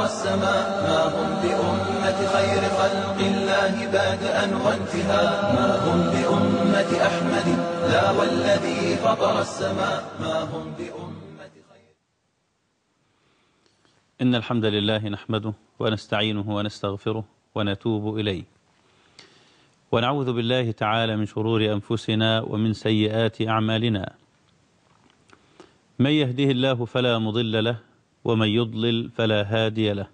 السماء ما هم بأمة خير خلق الله بدءا وانتهاء ما هم بأمة أحمد لا والذي فطر السماء ما هم بأمة خير إن الحمد لله نحمده ونستعينه ونستغفره ونتوب إليه ونعوذ بالله تعالى من شرور أنفسنا ومن سيئات أعمالنا من يهده الله فلا مضل له ومن يضلل فلا هادي له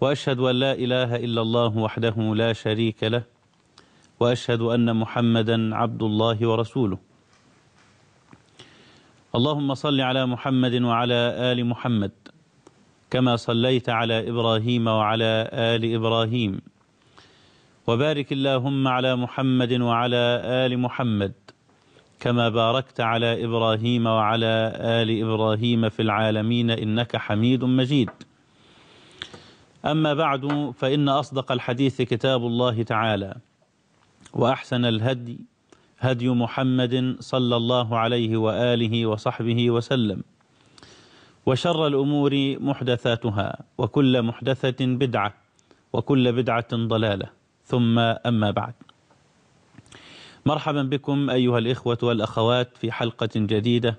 وأشهد أن لا إله إلا الله وحده لا شريك له وأشهد أن محمدا عبد الله ورسوله اللهم صل على محمد وعلى آل محمد كما صليت على إبراهيم وعلى آل إبراهيم وبارك اللهم على محمد وعلى آل محمد كما باركت على إبراهيم وعلى آل إبراهيم في العالمين إنك حميد مجيد أما بعد فإن أصدق الحديث كتاب الله تعالى وأحسن الهدي هدي محمد صلى الله عليه وآله وصحبه وسلم وشر الأمور محدثاتها وكل محدثة بدعة وكل بدعة ضلالة ثم أما بعد مرحبا بكم أيها الإخوة والأخوات في حلقة جديدة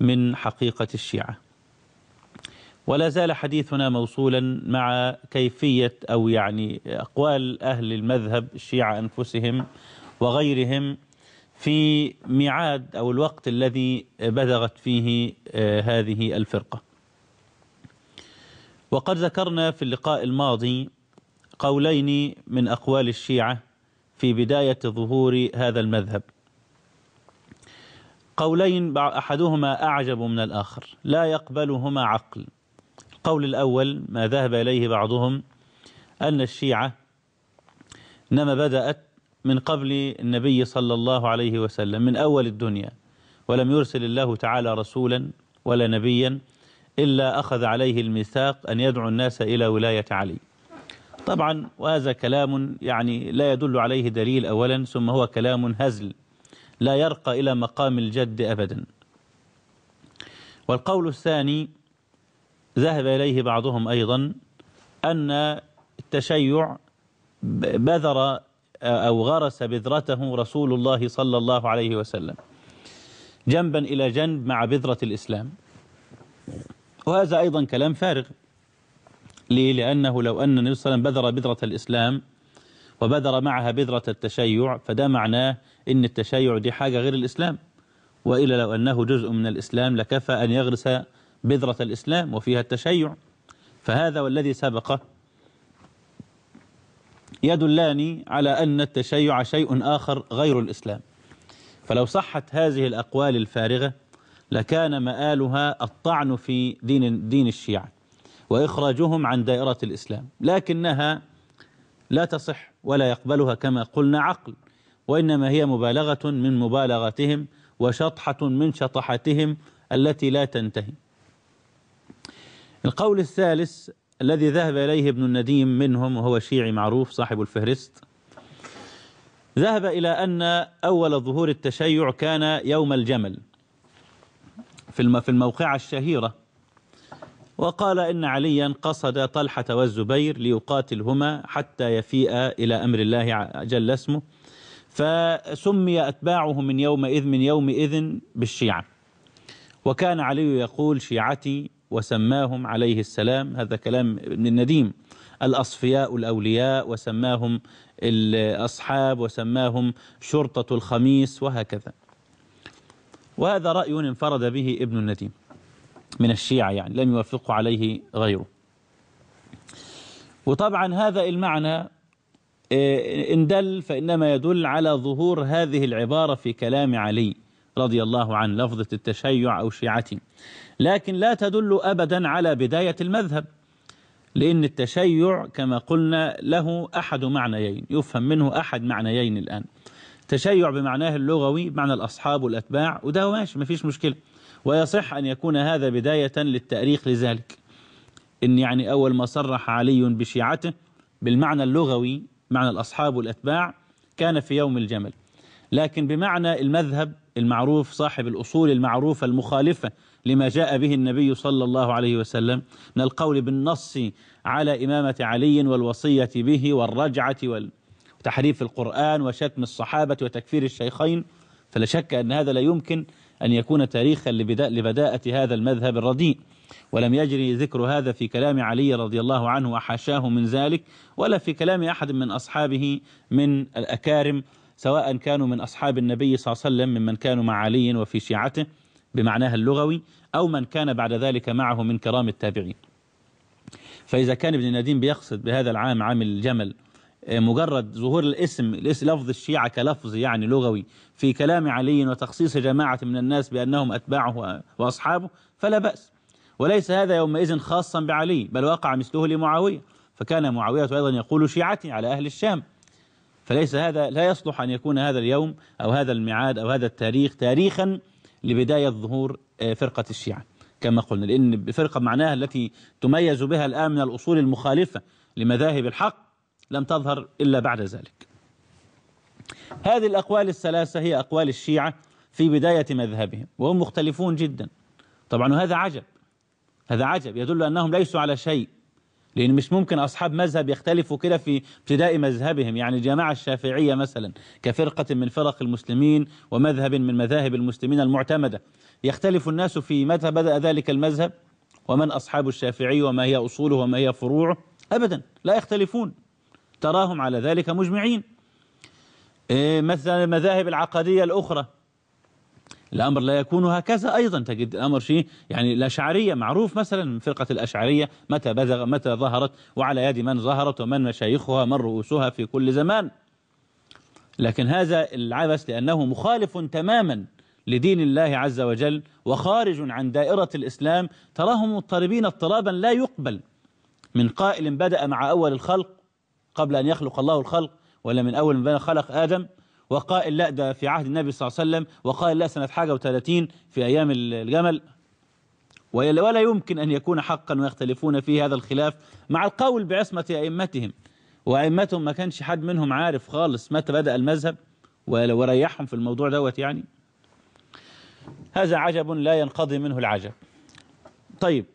من حقيقة الشيعة ولا زال حديثنا موصولا مع كيفية أو يعني أقوال أهل المذهب الشيعة أنفسهم وغيرهم في ميعاد أو الوقت الذي بزغت فيه آه، هذه الفرقة وقد ذكرنا في اللقاء الماضي قولين من أقوال الشيعة في بداية ظهور هذا المذهب قولين أحدهما أعجب من الآخر لا يقبلهما عقل القول الأول ما ذهب إليه بعضهم أن الشيعة نما بدأت من قبل النبي صلى الله عليه وسلم من أول الدنيا ولم يرسل الله تعالى رسولا ولا نبيا إلا أخذ عليه الميثاق أن يدعو الناس إلى ولاية علي طبعا وهذا كلام يعني لا يدل عليه دليل أولا ثم هو كلام هزل لا يرقى إلى مقام الجد أبدا والقول الثاني ذهب إليه بعضهم أيضا أن التشيع بذر أو غرس بذرته رسول الله صلى الله عليه وسلم جنبا إلى جنب مع بذرة الإسلام وهذا أيضا كلام فارغ ليه؟ لأنه لو أن النبي صلى الله عليه وسلم بذر بذرة الإسلام وبذر معها بذرة التشيع فده معناه إن التشيع دي حاجة غير الإسلام وإلا لو أنه جزء من الإسلام لكفى أن يغرس بذرة الإسلام وفيها التشيع فهذا والذي سبقه يدلان على أن التشيع شيء آخر غير الإسلام فلو صحت هذه الأقوال الفارغة لكان مآلها الطعن في دين, دين الشيعة وإخراجهم عن دائرة الإسلام لكنها لا تصح ولا يقبلها كما قلنا عقل وإنما هي مبالغة من مبالغتهم وشطحة من شطحتهم التي لا تنتهي القول الثالث الذي ذهب إليه ابن النديم منهم وهو شيعي معروف صاحب الفهرست ذهب إلى أن أول ظهور التشيع كان يوم الجمل في الموقعة الشهيرة وقال إن عليا قصد طلحة والزبير ليقاتلهما حتى يفيء إلى أمر الله جل اسمه فسمي أتباعه من يومئذ من يومئذ بالشيعة وكان علي يقول شيعتي وسماهم عليه السلام هذا كلام ابن النديم الأصفياء الأولياء وسماهم الأصحاب وسماهم شرطة الخميس وهكذا وهذا رأي انفرد به ابن النديم من الشيعة يعني لم يوافق عليه غيره وطبعا هذا المعنى آه، إن دل فإنما يدل على ظهور هذه العبارة في كلام علي رضي الله عنه لفظة التشيع أو شيعته لكن لا تدل أبدا على بداية المذهب لأن التشيع كما قلنا له أحد معنيين يفهم منه أحد معنيين الآن تشيع بمعناه اللغوي بمعنى الأصحاب والأتباع وده ماشي ما فيش مشكلة ويصح أن يكون هذا بداية للتأريخ لذلك إن يعني أول ما صرح علي بشيعته بالمعنى اللغوي معنى الأصحاب والأتباع كان في يوم الجمل لكن بمعنى المذهب المعروف صاحب الأصول المعروفة المخالفة لما جاء به النبي صلى الله عليه وسلم من القول بالنص على إمامة علي والوصية به والرجعة وتحريف القرآن وشتم الصحابة وتكفير الشيخين فلا شك أن هذا لا يمكن أن يكون تاريخا لبداءة هذا المذهب الرديء ولم يجري ذكر هذا في كلام علي رضي الله عنه وحاشاه من ذلك ولا في كلام أحد من أصحابه من الأكارم سواء كانوا من أصحاب النبي صلى الله عليه وسلم ممن كانوا مع علي وفي شيعته بمعناها اللغوي أو من كان بعد ذلك معه من كرام التابعين فإذا كان ابن نديم بيقصد بهذا العام عام الجمل مجرد ظهور الاسم لفظ الشيعة كلفظ يعني لغوي في كلام علي وتخصيص جماعة من الناس بأنهم أتباعه وأصحابه فلا بأس وليس هذا يومئذ خاصا بعلي بل وقع مثله لمعاوية فكان معاوية أيضا يقول شيعتي على أهل الشام فليس هذا لا يصلح أن يكون هذا اليوم أو هذا الميعاد أو هذا التاريخ تاريخا لبداية ظهور آه، فرقة الشيعة كما قلنا لأن فرقة معناها التي تميز بها الآن من الأصول المخالفة لمذاهب الحق لم تظهر إلا بعد ذلك هذه الأقوال الثلاثة هي أقوال الشيعة في بداية مذهبهم وهم مختلفون جدا طبعا وهذا عجب هذا عجب يدل أنهم ليسوا على شيء لأن مش ممكن أصحاب مذهب يختلفوا كده في ابتداء مذهبهم يعني الجماعة الشافعية مثلا كفرقة من فرق المسلمين ومذهب من مذاهب المسلمين المعتمدة يختلف الناس في متى بدأ ذلك المذهب ومن أصحاب الشافعي وما هي أصوله وما هي فروعه أبدا لا يختلفون تراهم على ذلك مجمعين إيه، مثلا المذاهب العقدية الأخرى الأمر لا يكون هكذا أيضا تجد الأمر شيء يعني الأشعرية معروف مثلا من فرقة الأشعرية متى بزغ متى ظهرت وعلى يد من ظهرت ومن مشايخها من رؤوسها في كل زمان لكن هذا العبث لأنه مخالف تماما لدين الله عز وجل وخارج عن دائرة الإسلام تراهم مضطربين اضطرابا لا يقبل من قائل بدأ مع أول الخلق قبل أن يخلق الله الخلق ولا من أول ما خلق آدم وقائل لا ده في عهد النبي صلى الله عليه وسلم وقائل لا سنة حاجة و30 في أيام الجمل ولا يمكن أن يكون حقا ويختلفون في هذا الخلاف مع القول بعصمة أئمتهم وأئمتهم ما كانش حد منهم عارف خالص متى بدأ المذهب وريحهم في الموضوع دوت يعني هذا عجب لا ينقضي منه العجب طيب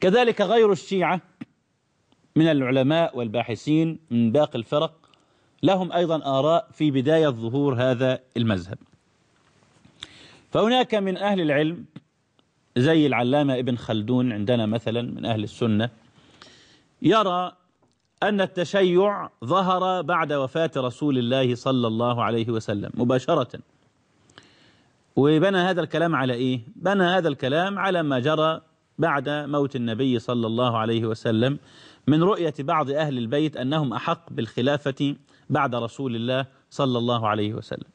كذلك غير الشيعة من العلماء والباحثين من باقي الفرق لهم أيضا آراء في بداية ظهور هذا المذهب فهناك من أهل العلم زي العلامة ابن خلدون عندنا مثلا من أهل السنة يرى أن التشيع ظهر بعد وفاة رسول الله صلى الله عليه وسلم مباشرة وبنى هذا الكلام على إيه؟ بنى هذا الكلام على ما جرى بعد موت النبي صلى الله عليه وسلم من رؤية بعض أهل البيت أنهم أحق بالخلافة بعد رسول الله صلى الله عليه وسلم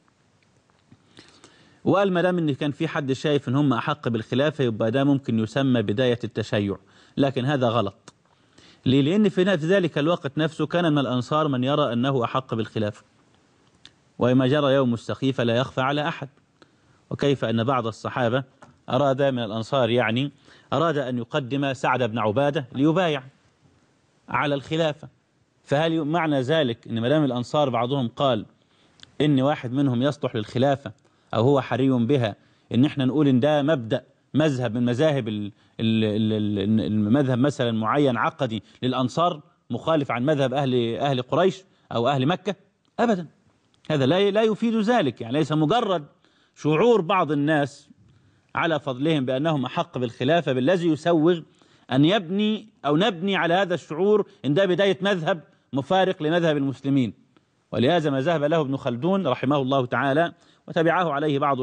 وقال ما دام ان كان في حد شايف أنهم احق بالخلافه يبقى ده ممكن يسمى بدايه التشيع لكن هذا غلط ليه لان في ذلك الوقت نفسه كان من الانصار من يرى انه احق بالخلافه وما جرى يوم السخيف لا يخفى على احد وكيف ان بعض الصحابه اراد من الانصار يعني اراد ان يقدم سعد بن عباده ليبايع على الخلافة فهل معنى ذلك ان مدام الأنصار بعضهم قال ان واحد منهم يصلح للخلافة أو هو حري بها ان احنا نقول ان ده مبدأ مذهب من مذاهب المذهب مثلا معين عقدي للأنصار مخالف عن مذهب أهل, أهل قريش أو أهل مكة أبدا هذا لا لا يفيد ذلك يعني ليس مجرد شعور بعض الناس على فضلهم بأنهم أحق بالخلافة بالذي يسوغ أن يبني أو نبني على هذا الشعور إن ده بداية مذهب مفارق لمذهب المسلمين ولهذا ما ذهب له ابن خلدون رحمه الله تعالى وتبعه عليه بعض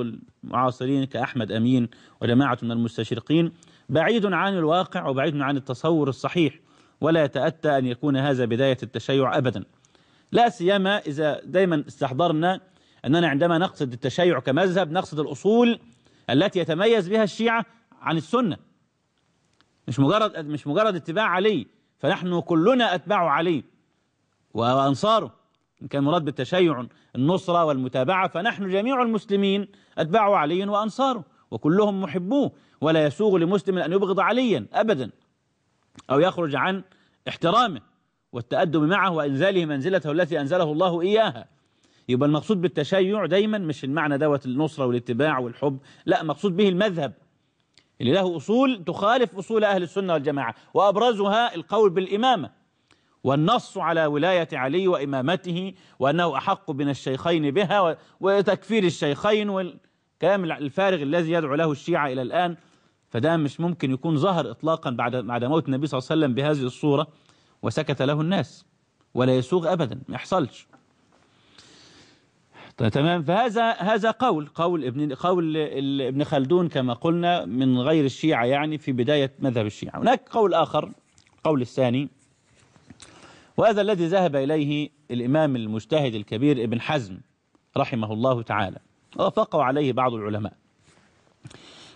المعاصرين كأحمد أمين وجماعة من المستشرقين بعيد عن الواقع وبعيد عن التصور الصحيح ولا يتأتى أن يكون هذا بداية التشيع أبدا لا سيما إذا دايما استحضرنا أننا عندما نقصد التشيع كمذهب نقصد الأصول التي يتميز بها الشيعة عن السنة مش مجرد مش مجرد اتباع علي فنحن كلنا أتباع علي وأنصاره إن كان مراد بالتشيع النصرة والمتابعة فنحن جميع المسلمين أتباع علي وأنصاره وكلهم محبوه ولا يسوغ لمسلم أن يبغض عليا أبدا أو يخرج عن احترامه والتأدب معه وإنزاله منزلته التي أنزله الله إياها يبقى المقصود بالتشيع دايما مش المعنى دوت النصرة والاتباع والحب لا مقصود به المذهب اللي له أصول تخالف أصول أهل السنة والجماعة وأبرزها القول بالإمامة والنص على ولاية علي وإمامته وأنه أحق من الشيخين بها وتكفير الشيخين والكلام الفارغ الذي يدعو له الشيعة إلى الآن فده مش ممكن يكون ظهر إطلاقا بعد بعد موت النبي صلى الله عليه وسلم بهذه الصورة وسكت له الناس ولا يسوغ أبدا ما يحصلش طيب تمام فهذا هذا قول قول ابن قول ابن خلدون كما قلنا من غير الشيعة يعني في بداية مذهب الشيعة هناك قول آخر قول الثاني وهذا الذي ذهب إليه الإمام المجتهد الكبير ابن حزم رحمه الله تعالى وافقوا عليه بعض العلماء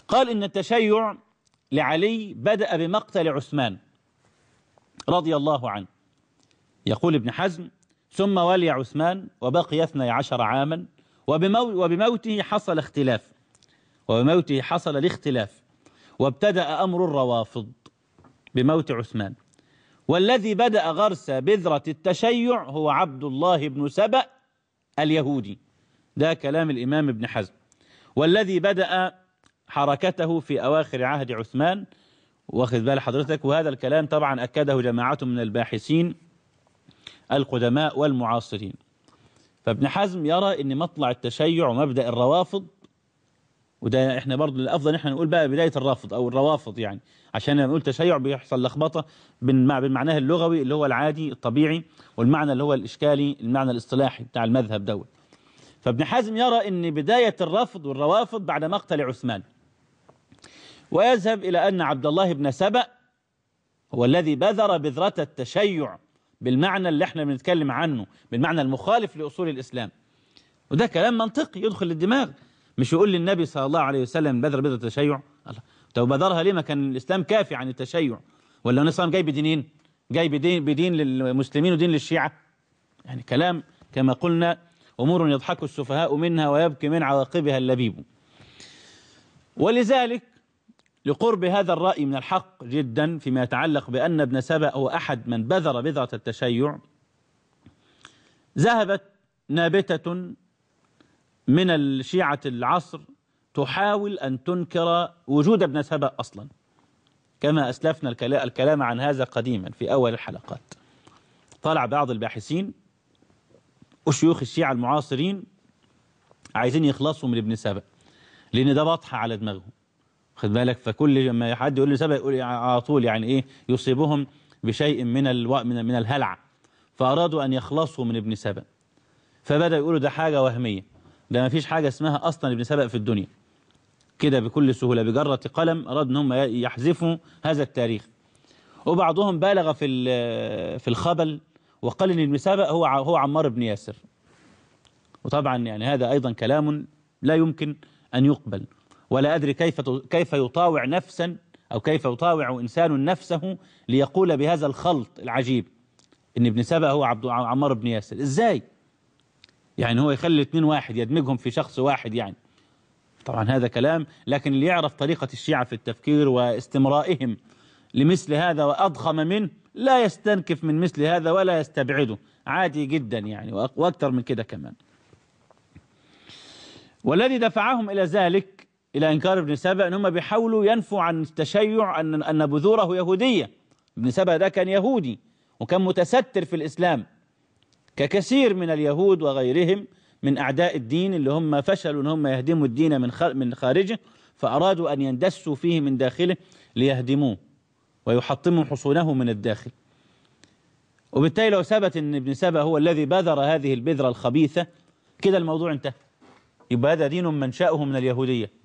قال إن التشيع لعلي بدأ بمقتل عثمان رضي الله عنه يقول ابن حزم ثم ولي عثمان وبقي 12 عاما وبمو وبموته حصل اختلاف وبموته حصل الاختلاف وابتدأ أمر الروافض بموت عثمان والذي بدأ غرس بذرة التشيع هو عبد الله بن سبأ اليهودي ده كلام الإمام ابن حزم والذي بدأ حركته في أواخر عهد عثمان واخذ بال حضرتك وهذا الكلام طبعا أكده جماعة من الباحثين القدماء والمعاصرين فابن حزم يرى ان مطلع التشيع ومبدأ الروافض وده احنا برضو الافضل احنا نقول بقى بداية الرافض او الروافض يعني عشان لما نقول تشيع بيحصل لخبطة بالمعناه اللغوي اللي هو العادي الطبيعي والمعنى اللي هو الاشكالي المعنى الاصطلاحي بتاع المذهب دوت فابن حزم يرى ان بداية الرفض والروافض بعد مقتل عثمان ويذهب إلى أن عبد الله بن سبأ هو الذي بذر بذرة التشيع بالمعنى اللي احنا بنتكلم عنه بالمعنى المخالف لأصول الإسلام وده كلام منطقي يدخل للدماغ مش يقول للنبي صلى الله عليه وسلم بذر بذر التشيع الله طب بذرها ليه ما كان الإسلام كافي عن التشيع ولا النبي صلى الله عليه وسلم جاي بدينين جاي بدين, بدين للمسلمين ودين للشيعة يعني كلام كما قلنا أمور يضحك السفهاء منها ويبكي من عواقبها اللبيب ولذلك لقرب هذا الرأي من الحق جدا فيما يتعلق بأن ابن سبأ هو أحد من بذر بذرة التشيع ذهبت نابتة من الشيعة العصر تحاول أن تنكر وجود ابن سبأ أصلا كما أسلفنا الكلام عن هذا قديما في أول الحلقات طلع بعض الباحثين وشيوخ الشيعة المعاصرين عايزين يخلصوا من ابن سبأ لأن ده بطحة على دماغهم خد بالك فكل لما حد يقول لي سبب يقول يعني على طول يعني ايه يصيبهم بشيء من الو... من من الهلع فارادوا ان يخلصوا من ابن سبأ فبدا يقولوا ده حاجه وهميه ده ما فيش حاجه اسمها اصلا ابن سبأ في الدنيا كده بكل سهوله بجره قلم اراد ان هم يحذفوا هذا التاريخ وبعضهم بالغ في في الخبل وقال ان ابن سبأ هو هو عمار بن ياسر وطبعا يعني هذا ايضا كلام لا يمكن ان يقبل ولا أدري كيف كيف يطاوع نفسا أو كيف يطاوع إنسان نفسه ليقول بهذا الخلط العجيب إن ابن سبأ هو عبد عمار بن ياسر إزاي يعني هو يخلي الاثنين واحد يدمجهم في شخص واحد يعني طبعا هذا كلام لكن اللي يعرف طريقة الشيعة في التفكير واستمرائهم لمثل هذا وأضخم منه لا يستنكف من مثل هذا ولا يستبعده عادي جدا يعني وأكثر من كده كمان والذي دفعهم إلى ذلك إلى إنكار ابن سبأ هم بيحاولوا ينفوا عن التشيع أن, أن بذوره يهودية ابن سبأ ده كان يهودي وكان متستر في الإسلام ككثير من اليهود وغيرهم من أعداء الدين اللي هم فشلوا أن هم يهدموا الدين من من خارجه فأرادوا أن يندسوا فيه من داخله ليهدموه ويحطموا حصونه من الداخل وبالتالي لو ثبت أن ابن سبأ هو الذي بذر هذه البذرة الخبيثة كده الموضوع انتهى يبقى هذا دين منشأه من اليهودية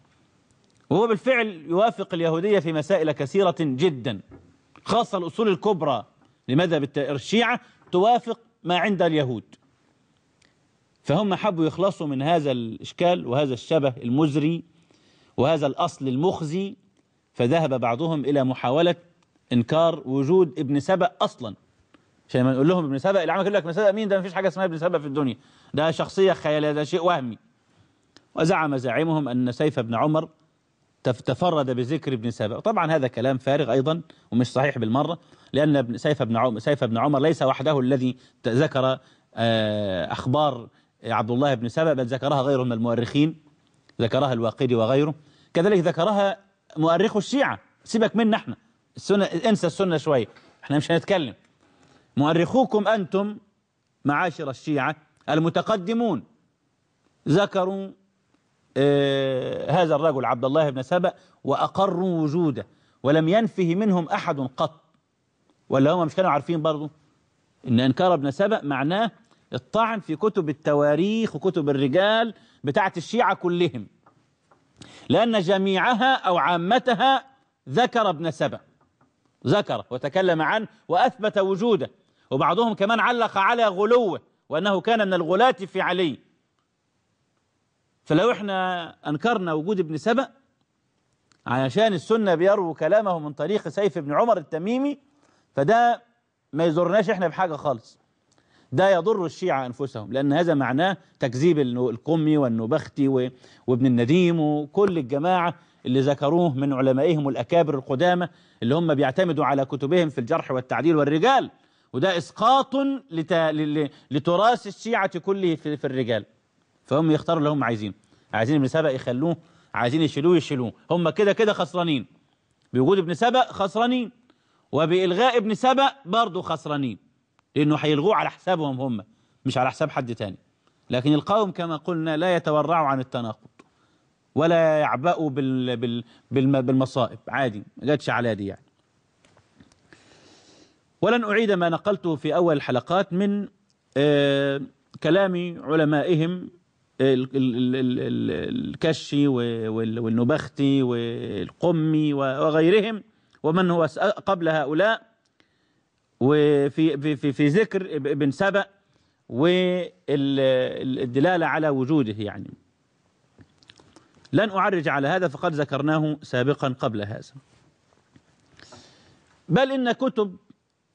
وهو بالفعل يوافق اليهودية في مسائل كثيرة جدا خاصة الأصول الكبرى لمذهب الشيعة توافق ما عند اليهود فهم حبوا يخلصوا من هذا الإشكال وهذا الشبه المزري وهذا الأصل المخزي فذهب بعضهم إلى محاولة إنكار وجود ابن سبأ أصلا عشان ما نقول لهم ابن سبأ العام يقول لك ابن سبأ مين ده ما فيش حاجة اسمها ابن سبأ في الدنيا ده شخصية خيالية ده شيء وهمي وزعم زاعمهم أن سيف بن عمر تفرد بذكر ابن سبأ طبعا هذا كلام فارغ أيضا ومش صحيح بالمرة لأن ابن سيف بن عمر, سيف بن عمر ليس وحده الذي ذكر آه، أخبار عبد الله بن سبأ بل ذكرها غيره من المؤرخين ذكرها الواقدي وغيره كذلك ذكرها مؤرخ الشيعة سيبك منا احنا السنة انسى السنة شوية احنا مش هنتكلم مؤرخوكم أنتم معاشر الشيعة المتقدمون ذكروا آه، هذا الرجل عبد الله بن سبأ وأقروا وجوده ولم ينفه منهم أحد قط ولا هم مش كانوا عارفين برضه إن إنكار ابن سبأ معناه الطعن في كتب التواريخ وكتب الرجال بتاعة الشيعة كلهم لأن جميعها أو عامتها ذكر ابن سبأ ذكر وتكلم عنه وأثبت وجوده وبعضهم كمان علق على غلوه وأنه كان من الغلاة في علي فلو احنا أنكرنا وجود ابن سبأ علشان السنة بيروا كلامه من طريق سيف بن عمر التميمي فده ما يضرناش احنا بحاجة خالص ده يضر الشيعة أنفسهم لأن هذا معناه تكذيب القمي والنبختي وابن النديم وكل الجماعة اللي ذكروه من علمائهم الأكابر القدامى اللي هم بيعتمدوا على كتبهم في الجرح والتعديل والرجال وده إسقاط لتراث الشيعة كله في الرجال فهم يختاروا اللي هم عايزينه عايزين ابن سبق يخلوه عايزين يشيلوه يشيلوه هم كده كده خسرانين بوجود ابن سبق خسرانين وبإلغاء ابن سبق برضه خسرانين لأنه هيلغوه على حسابهم هم مش على حساب حد تاني لكن القوم كما قلنا لا يتورعوا عن التناقض ولا يعبأوا بال بال بال بالمصائب عادي ما جاتش على دي يعني ولن أعيد ما نقلته في أول الحلقات من آه، كلام علمائهم الكشي والنبختي والقمي وغيرهم ومن هو قبل هؤلاء وفي في في, في ذكر ابن سبأ والدلالة على وجوده يعني لن أعرج على هذا فقد ذكرناه سابقا قبل هذا بل إن كتب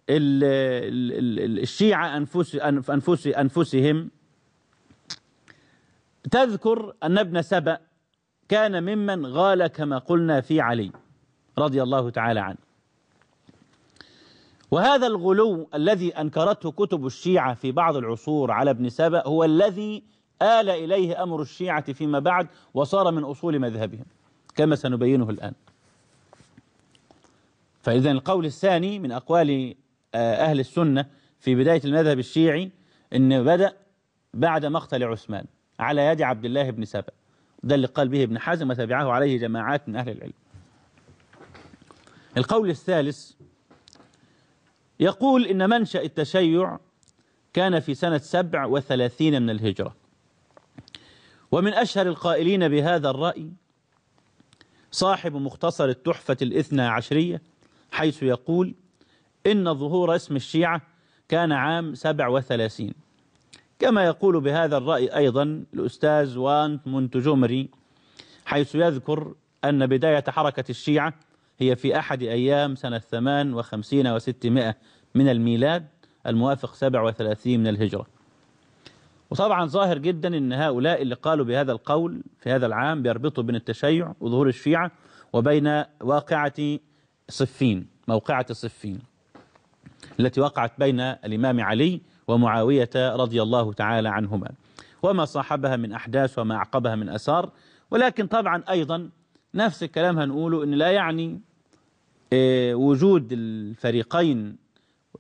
الشيعة أنفس أنفس أنفسهم تذكر أن ابن سبأ كان ممن غال كما قلنا في علي رضي الله تعالى عنه وهذا الغلو الذي أنكرته كتب الشيعة في بعض العصور على ابن سبأ هو الذي آل إليه أمر الشيعة فيما بعد وصار من أصول مذهبهم كما سنبينه الآن فإذا القول الثاني من أقوال آه، أهل السنة في بداية المذهب الشيعي أنه بدأ بعد مقتل عثمان على يد عبد الله بن سبأ ده اللي قال به ابن حزم وتبعه عليه جماعات من أهل العلم القول الثالث يقول إن منشأ التشيع كان في سنة سبع وثلاثين من الهجرة ومن أشهر القائلين بهذا الرأي صاحب مختصر التحفة الاثنى عشرية حيث يقول إن ظهور اسم الشيعة كان عام سبع وثلاثين كما يقول بهذا الرأي أيضا الأستاذ وانت منتجومري حيث يذكر أن بداية حركة الشيعة هي في أحد أيام سنة 58 و 600 من الميلاد الموافق 37 من الهجرة وطبعا ظاهر جدا أن هؤلاء اللي قالوا بهذا القول في هذا العام بيربطوا بين التشيع وظهور الشيعة وبين واقعة صفين موقعة صفين التي وقعت بين الإمام علي ومعاوية رضي الله تعالى عنهما وما صاحبها من أحداث وما أعقبها من أسار ولكن طبعا أيضا نفس الكلام هنقوله أن لا يعني إيه، وجود الفريقين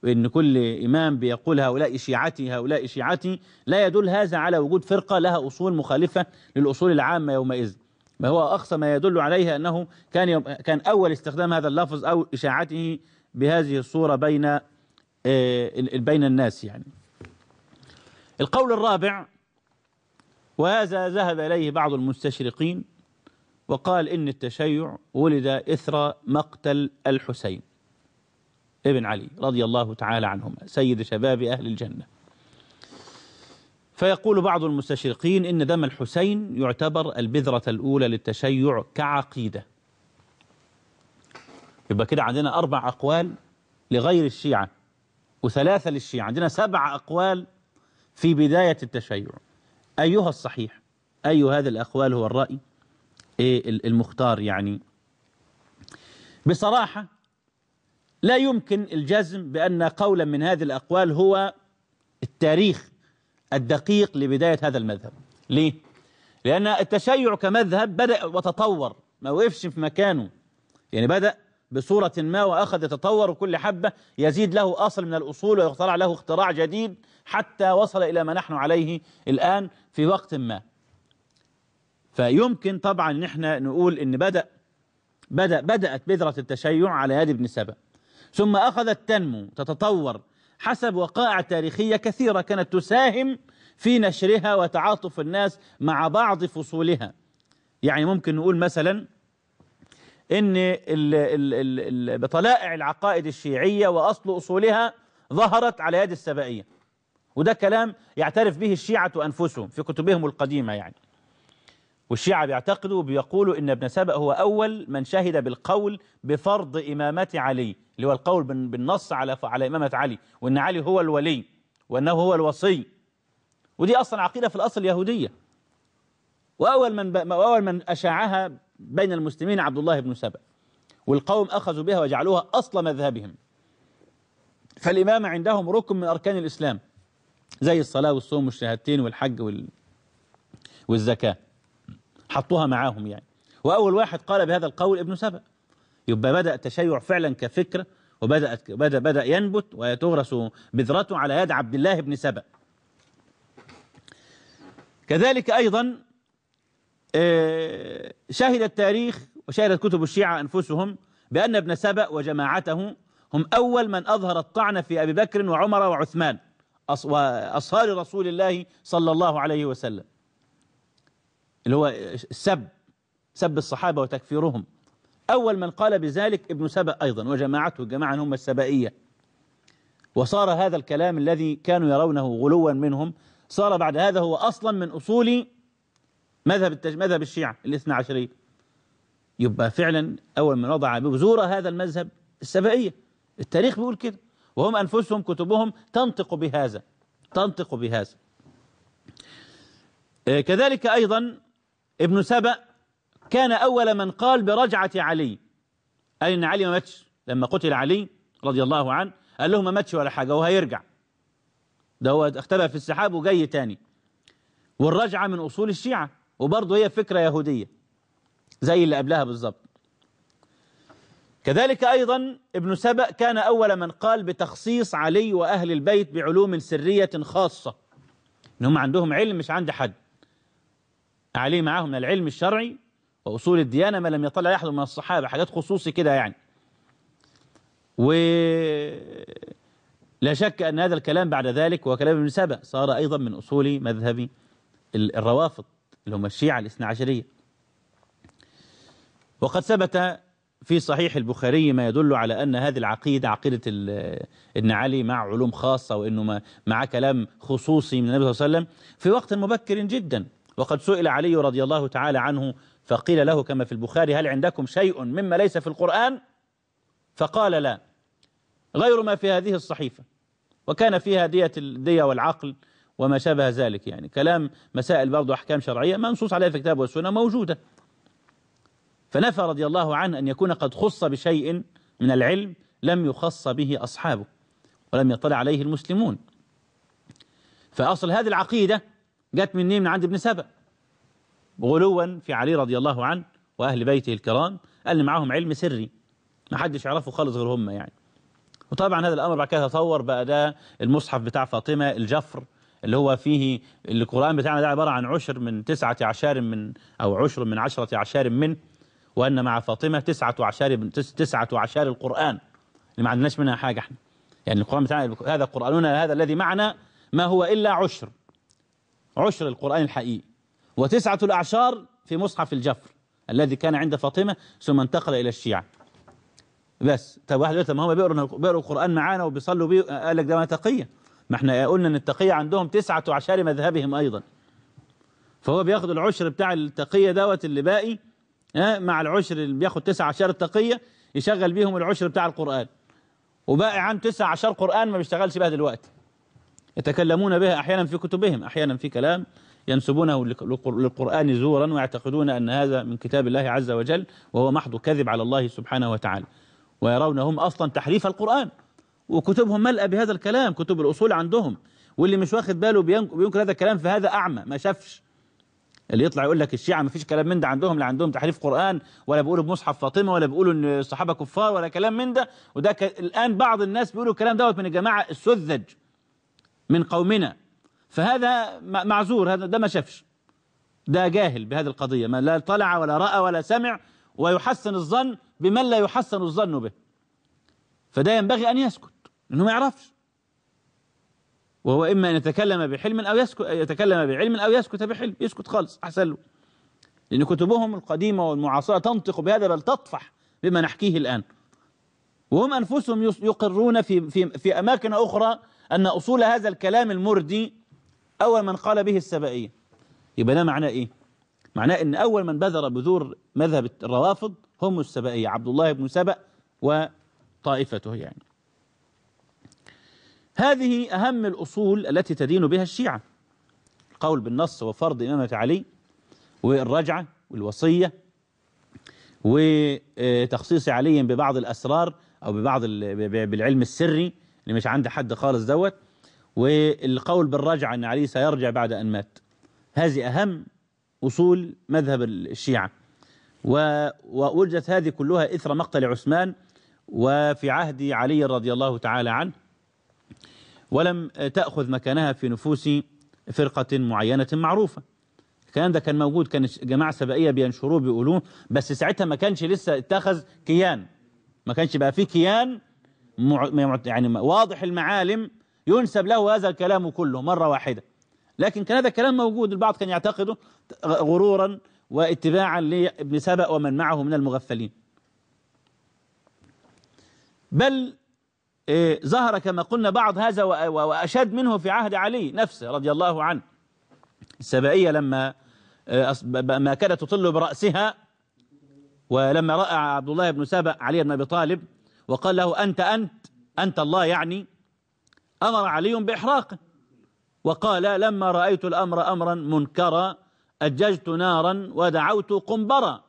ان كل امام بيقول هؤلاء شيعتي هؤلاء شيعتي لا يدل هذا على وجود فرقه لها اصول مخالفه للاصول العامه يومئذ ما هو اقصى ما يدل عليها انه كان يوم كان اول استخدام هذا اللفظ او اشاعته بهذه الصوره بين آه، بين الناس يعني القول الرابع وهذا ذهب إليه بعض المستشرقين وقال إن التشيع ولد إثر مقتل الحسين ابن علي رضي الله تعالى عنهما سيد شباب أهل الجنة فيقول بعض المستشرقين إن دم الحسين يعتبر البذرة الأولى للتشيع كعقيدة يبقى كده عندنا أربع أقوال لغير الشيعة وثلاثة للشيعة عندنا سبع أقوال في بداية التشيع أيها الصحيح أي هذه الأقوال هو الرأي إيه المختار يعني بصراحة لا يمكن الجزم بأن قولا من هذه الأقوال هو التاريخ الدقيق لبداية هذا المذهب ليه؟ لأن التشيع كمذهب بدأ وتطور ما وقفش في مكانه يعني بدأ بصورة ما وأخذ يتطور كل حبة يزيد له أصل من الأصول ويخترع له اختراع جديد حتى وصل إلى ما نحن عليه الآن في وقت ما فيمكن طبعا ان احنا نقول ان بدأ بدأ بدأت بذرة التشيع على يد ابن سبأ ثم أخذت تنمو تتطور حسب وقائع تاريخية كثيرة كانت تساهم في نشرها وتعاطف الناس مع بعض فصولها يعني ممكن نقول مثلا ان بطلائع العقائد الشيعية وأصل أصولها ظهرت على يد السبائية وده كلام يعترف به الشيعة أنفسهم في كتبهم القديمة يعني والشيعة بيعتقدوا بيقولوا إن ابن سبأ هو أول من شهد بالقول بفرض إمامة علي اللي هو القول بالنص على على إمامة علي وإن علي هو الولي وأنه هو الوصي ودي أصلا عقيدة في الأصل يهودية وأول من وأول من أشاعها بين المسلمين عبد الله بن سبأ والقوم أخذوا بها وجعلوها أصل مذهبهم فالإمامة عندهم ركن من أركان الإسلام زي الصلاة والصوم والشهادتين والحج وال... والزكاة حطوها معاهم يعني وأول واحد قال بهذا القول ابن سبأ يبقى بدأ التشيع فعلا كفكرة وبدأت بدأ, بدأ ينبت ويتغرس بذرته على يد عبد الله بن سبأ كذلك أيضا آه، شهد التاريخ وشهدت كتب الشيعة أنفسهم بأن ابن سبأ وجماعته هم أول من أظهر الطعن في أبي بكر وعمر وعثمان وأصهار رسول الله صلى الله عليه وسلم اللي هو السب سب الصحابة وتكفيرهم أول من قال بذلك ابن سبأ أيضا وجماعته جماعة هم السبائية وصار هذا الكلام الذي كانوا يرونه غلوا منهم صار بعد هذا هو أصلا من أصول مذهب التج... مذهب الشيعة الاثنى عشرية يبقى فعلا أول من وضع بذور هذا المذهب السبائية التاريخ بيقول كده وهم أنفسهم كتبهم تنطق بهذا تنطق بهذا آه، كذلك أيضا ابن سبأ كان أول من قال برجعة علي قال إن علي ما ماتش لما قتل علي رضي الله عنه قال لهم ما ماتش ولا حاجة وهيرجع ده هو اختبأ في السحاب وجاي تاني والرجعة من أصول الشيعة وبرضه هي فكرة يهودية زي اللي قبلها بالظبط كذلك أيضا ابن سبأ كان أول من قال بتخصيص علي وأهل البيت بعلوم سرية خاصة إنهم عندهم علم مش عند حد علي معاهم من العلم الشرعي وأصول الديانة ما لم يطلع أحد من الصحابة حاجات خصوصي كده يعني و لا شك أن هذا الكلام بعد ذلك وكلام ابن سبأ صار أيضا من أصول مذهب الروافض اللي هم الشيعة الاثنى عشرية وقد ثبت في صحيح البخاري ما يدل على أن هذه العقيدة عقيدة ابن علي مع علوم خاصة وأنه مع كلام خصوصي من النبي صلى الله عليه وسلم في وقت مبكر جدا وقد سئل علي رضي الله تعالى عنه فقيل له كما في البخاري هل عندكم شيء مما ليس في القرآن فقال لا غير ما في هذه الصحيفة وكان فيها دية الدية والعقل وما شابه ذلك يعني كلام مسائل برضه أحكام شرعية منصوص عليها في الكتاب والسنة موجودة فنفى رضي الله عنه أن يكون قد خص بشيء من العلم لم يخص به أصحابه ولم يطلع عليه المسلمون فأصل هذه العقيدة جت من من عند ابن سبأ غلوا في علي رضي الله عنه وأهل بيته الكرام قال معاهم علم سري ما حدش يعرفه خالص غير هم يعني وطبعا هذا الأمر بعد كده تطور بقى ده المصحف بتاع فاطمة الجفر اللي هو فيه القرآن بتاعنا ده عبارة عن عشر من تسعة عشر من أو عشر من عشرة عشر من وأن مع فاطمة تسعة عشر تسعة عشر القرآن اللي ما عندناش منها حاجة احنا يعني القرآن بتاعنا هذا قرآننا هذا الذي معنا ما هو إلا عشر عشر القرآن الحقيقي وتسعة الأعشار في مصحف الجفر الذي كان عند فاطمة ثم انتقل إلى الشيعة بس طب واحد يقول ما هم بيقروا بيقروا القرآن معانا وبيصلوا بيه قال لك ده ما تقية ما احنا قلنا ان التقية عندهم تسعة عشر مذهبهم ايضا فهو بياخد العشر بتاع التقية دوت اللي باقي مع العشر اللي بياخد تسعة عشر التقية يشغل بيهم العشر بتاع القرآن وباقي عن تسعة عشر قرآن ما بيشتغلش بها دلوقتي يتكلمون بها أحيانا في كتبهم أحيانا في كلام ينسبونه للقرآن زورا ويعتقدون أن هذا من كتاب الله عز وجل وهو محض كذب على الله سبحانه وتعالى ويرون هم أصلا تحريف القرآن وكتبهم ملأ بهذا الكلام كتب الأصول عندهم واللي مش واخد باله بينكر هذا الكلام فهذا أعمى ما شافش اللي يطلع يقول لك الشيعة ما فيش كلام من ده عندهم لا عندهم تحريف قرآن ولا بيقولوا بمصحف فاطمة ولا بيقولوا ان الصحابة كفار ولا كلام من ده وده ك... الآن بعض الناس بيقولوا الكلام دوت من الجماعة السذج من قومنا فهذا معذور هذا ده ما شافش ده جاهل بهذه القضية ما لا طلع ولا رأى ولا سمع ويحسن الظن بمن لا يحسن الظن به فده ينبغي أن يسكت لأنه ما يعرفش وهو إما أن يتكلم بحلم أو يسكت يتكلم بعلم أو يسكت بحلم يسكت خالص أحسن له لأن كتبهم القديمة والمعاصرة تنطق بهذا بل تطفح بما نحكيه الآن وهم أنفسهم يقرون في, في, في أماكن أخرى أن أصول هذا الكلام المردي أول من قال به السبائية يبقى ده معناه إيه؟ معناه أن أول من بذر بذور مذهب الروافض هم السبائية عبد الله بن سبأ وطائفته يعني هذه أهم الأصول التي تدين بها الشيعة القول بالنص وفرض إمامة علي والرجعة والوصية وتخصيص علي ببعض الأسرار أو ببعض بالعلم السري اللي مش عند حد خالص دوت والقول بالرجعة أن علي سيرجع بعد أن مات هذه أهم أصول مذهب الشيعة ووجدت هذه كلها إثر مقتل عثمان وفي عهد علي رضي الله تعالى عنه ولم تأخذ مكانها في نفوس فرقة معينة معروفة الكلام ده كان موجود كان جماعة سبائية بينشروه بيقولوه بس ساعتها ما كانش لسه اتخذ كيان ما كانش بقى فيه كيان يعني واضح المعالم ينسب له هذا الكلام كله مرة واحدة لكن كان هذا الكلام موجود البعض كان يعتقده غرورا واتباعا لابن سبأ ومن معه من المغفلين بل إيه، ظهر كما قلنا بعض هذا وأشد منه في عهد علي نفسه رضي الله عنه السبائية لما آه، ما كانت تطل برأسها ولما رأى عبد الله بن سبأ علي بن أبي طالب وقال له أنت أنت أنت الله يعني أمر علي بإحراقه وقال لما رأيت الأمر أمرا منكرا أججت نارا ودعوت قنبرا